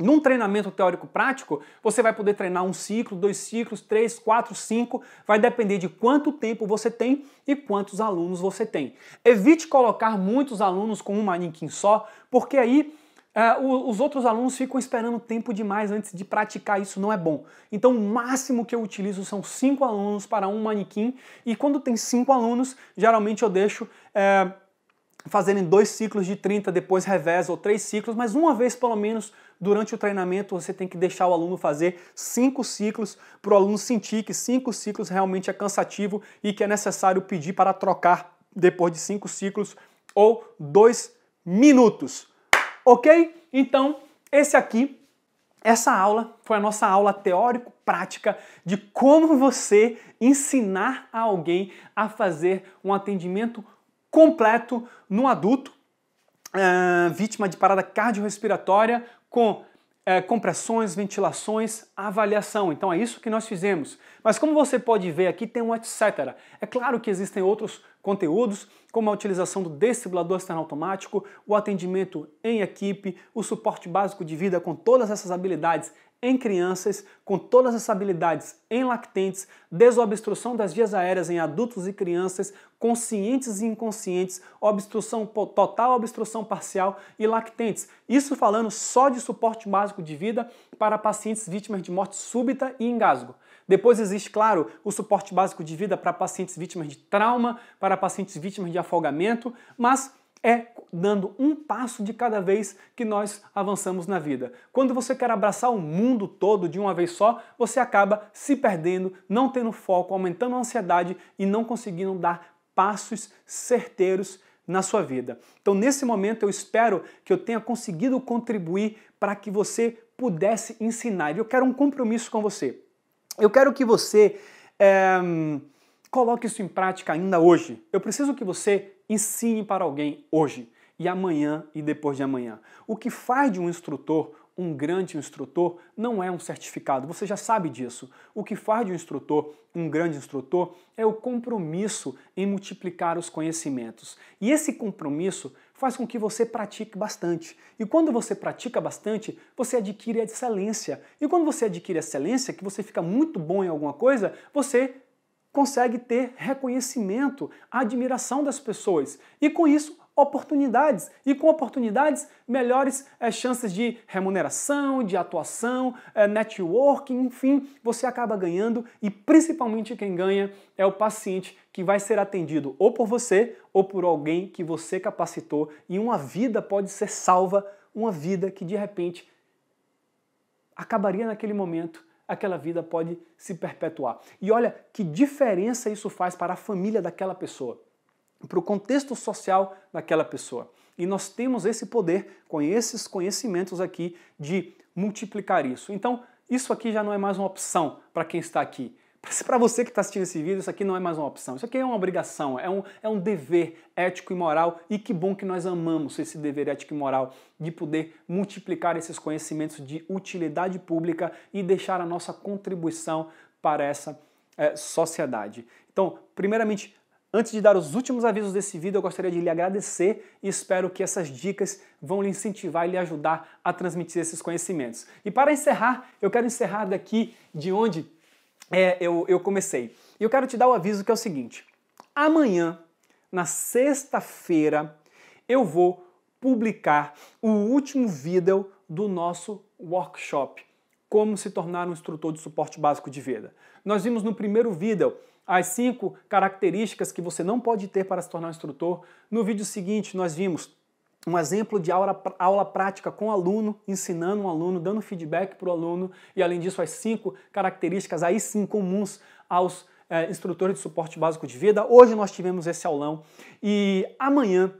Num treinamento teórico prático, você vai poder treinar um ciclo, dois ciclos, três, quatro, cinco, vai depender de quanto tempo você tem e quantos alunos você tem. Evite colocar muitos alunos com um manequim só, porque aí é, os outros alunos ficam esperando tempo demais antes de praticar, isso não é bom. Então, o máximo que eu utilizo são cinco alunos para um manequim, e quando tem cinco alunos, geralmente eu deixo. É, fazerem dois ciclos de 30, depois revés ou três ciclos, mas uma vez pelo menos durante o treinamento você tem que deixar o aluno fazer cinco ciclos para o aluno sentir que cinco ciclos realmente é cansativo e que é necessário pedir para trocar depois de cinco ciclos ou dois minutos. Ok? Então, esse aqui, essa aula foi a nossa aula teórico-prática de como você ensinar a alguém a fazer um atendimento completo no adulto, é, vítima de parada cardiorrespiratória com é, compressões, ventilações, avaliação. Então é isso que nós fizemos. Mas como você pode ver aqui, tem um etc. É claro que existem outros conteúdos, como a utilização do desfibrilador externo automático, o atendimento em equipe, o suporte básico de vida com todas essas habilidades em crianças, com todas as habilidades em lactentes, desobstrução das vias aéreas em adultos e crianças, conscientes e inconscientes, obstrução total, obstrução parcial e lactentes. Isso falando só de suporte básico de vida para pacientes vítimas de morte súbita e engasgo. Depois existe, claro, o suporte básico de vida para pacientes vítimas de trauma, para pacientes vítimas de afogamento, mas é dando um passo de cada vez que nós avançamos na vida. Quando você quer abraçar o mundo todo de uma vez só, você acaba se perdendo, não tendo foco, aumentando a ansiedade e não conseguindo dar passos certeiros na sua vida. Então, nesse momento, eu espero que eu tenha conseguido contribuir para que você pudesse ensinar. E Eu quero um compromisso com você. Eu quero que você. É Coloque isso em prática ainda hoje. Eu preciso que você ensine para alguém hoje, e amanhã e depois de amanhã. O que faz de um instrutor um grande instrutor não é um certificado, você já sabe disso. O que faz de um instrutor um grande instrutor é o compromisso em multiplicar os conhecimentos. E esse compromisso faz com que você pratique bastante. E quando você pratica bastante, você adquire excelência. E quando você adquire excelência, que você fica muito bom em alguma coisa, você consegue ter reconhecimento, admiração das pessoas e com isso oportunidades e com oportunidades melhores é, chances de remuneração, de atuação, é, networking, enfim, você acaba ganhando e principalmente quem ganha é o paciente que vai ser atendido ou por você ou por alguém que você capacitou e uma vida pode ser salva, uma vida que de repente acabaria naquele momento aquela vida pode se perpetuar. E olha que diferença isso faz para a família daquela pessoa, para o contexto social daquela pessoa. E nós temos esse poder, com esses conhecimentos aqui, de multiplicar isso. Então, isso aqui já não é mais uma opção para quem está aqui. Para você que está assistindo esse vídeo, isso aqui não é mais uma opção, isso aqui é uma obrigação, é um, é um dever ético e moral, e que bom que nós amamos esse dever ético e moral de poder multiplicar esses conhecimentos de utilidade pública e deixar a nossa contribuição para essa é, sociedade. Então, primeiramente, Antes de dar os últimos avisos desse vídeo, eu gostaria de lhe agradecer e espero que essas dicas vão lhe incentivar e lhe ajudar a transmitir esses conhecimentos. E para encerrar, eu quero encerrar daqui de onde é, eu, eu comecei. E eu quero te dar o aviso que é o seguinte: amanhã, na sexta-feira, eu vou publicar o último vídeo do nosso workshop como se tornar um instrutor de suporte básico de venda. Nós vimos no primeiro vídeo as cinco características que você não pode ter para se tornar um instrutor. No vídeo seguinte, nós vimos um exemplo de aula, aula prática com o aluno, ensinando um aluno, dando feedback para o aluno, e além disso, as cinco características aí sim comuns aos é, instrutores de suporte básico de vida. Hoje nós tivemos esse aulão e amanhã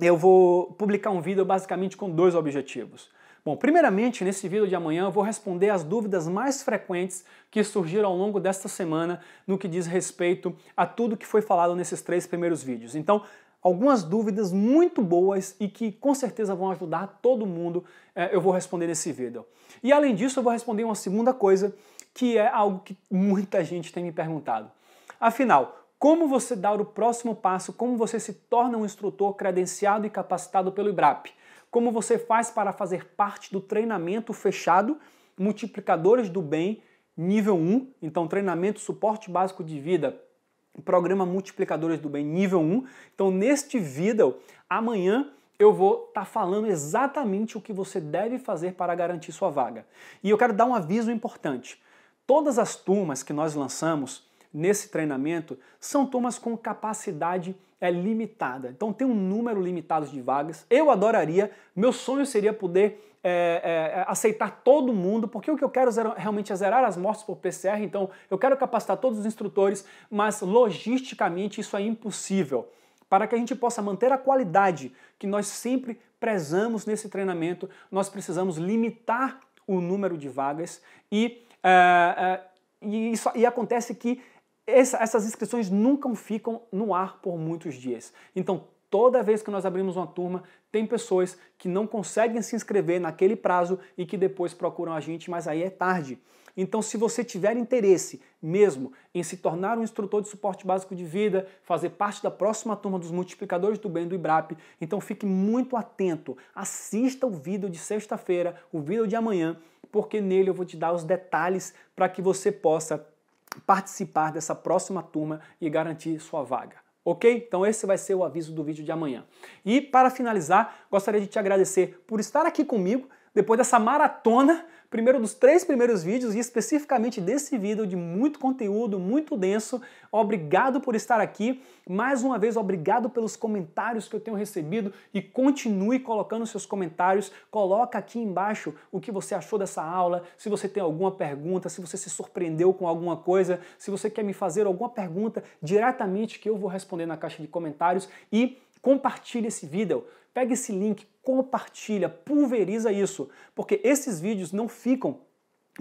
eu vou publicar um vídeo basicamente com dois objetivos. Bom, primeiramente, nesse vídeo de amanhã eu vou responder as dúvidas mais frequentes que surgiram ao longo desta semana no que diz respeito a tudo que foi falado nesses três primeiros vídeos. Então, algumas dúvidas muito boas e que com certeza vão ajudar todo mundo. É, eu vou responder nesse vídeo. E além disso, eu vou responder uma segunda coisa que é algo que muita gente tem me perguntado. Afinal, como você dá o próximo passo, como você se torna um instrutor credenciado e capacitado pelo IBRAP, como você faz para fazer parte do treinamento fechado Multiplicadores do Bem nível 1, então treinamento suporte básico de vida Programa Multiplicadores do Bem nível 1. Então, neste vídeo, amanhã eu vou estar tá falando exatamente o que você deve fazer para garantir sua vaga. E eu quero dar um aviso importante. Todas as turmas que nós lançamos nesse treinamento são turmas com capacidade é limitada. Então tem um número limitado de vagas. Eu adoraria, meu sonho seria poder é, é, é aceitar todo mundo, porque o que eu quero zero, realmente é zerar as mortes por PCR, então eu quero capacitar todos os instrutores, mas logisticamente isso é impossível. Para que a gente possa manter a qualidade que nós sempre prezamos nesse treinamento, nós precisamos limitar o número de vagas e, é, é e, isso, e acontece que essas inscrições nunca ficam no ar por muitos dias. Então, toda vez que nós abrimos uma turma, tem pessoas que não conseguem se inscrever naquele prazo e que depois procuram a gente, mas aí é tarde. Então, se você tiver interesse mesmo em se tornar um instrutor de suporte básico de vida, fazer parte da próxima turma dos multiplicadores do bem do IBRAP, então fique muito atento. Assista o vídeo de sexta-feira, o vídeo de amanhã, porque nele eu vou te dar os detalhes para que você possa participar dessa próxima turma e garantir sua vaga. Ok? Então esse vai ser o aviso do vídeo de amanhã. E para finalizar, gostaria de te agradecer por estar aqui comigo depois dessa maratona primeiro dos três primeiros vídeos e especificamente desse vídeo de muito conteúdo, muito denso. Obrigado por estar aqui. Mais uma vez, obrigado pelos comentários que eu tenho recebido e continue colocando seus comentários. Coloca aqui embaixo o que você achou dessa aula, se você tem alguma pergunta, se você se surpreendeu com alguma coisa, se você quer me fazer alguma pergunta diretamente que eu vou responder na caixa de comentários e compartilhe esse vídeo. Pega esse link, compartilha, pulveriza isso, porque esses vídeos não ficam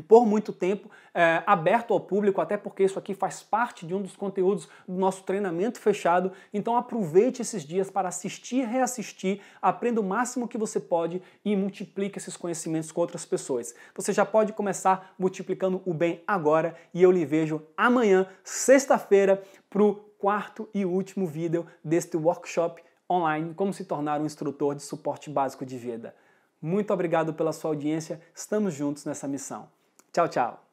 por muito tempo é, aberto ao público, até porque isso aqui faz parte de um dos conteúdos do nosso treinamento fechado. Então aproveite esses dias para assistir, reassistir, aprenda o máximo que você pode e multiplique esses conhecimentos com outras pessoas. Você já pode começar multiplicando o bem agora e eu lhe vejo amanhã, sexta-feira, para o quarto e último vídeo deste workshop online como se tornar um instrutor de suporte básico de vida. Muito obrigado pela sua audiência, estamos juntos nessa missão. Tchau, tchau!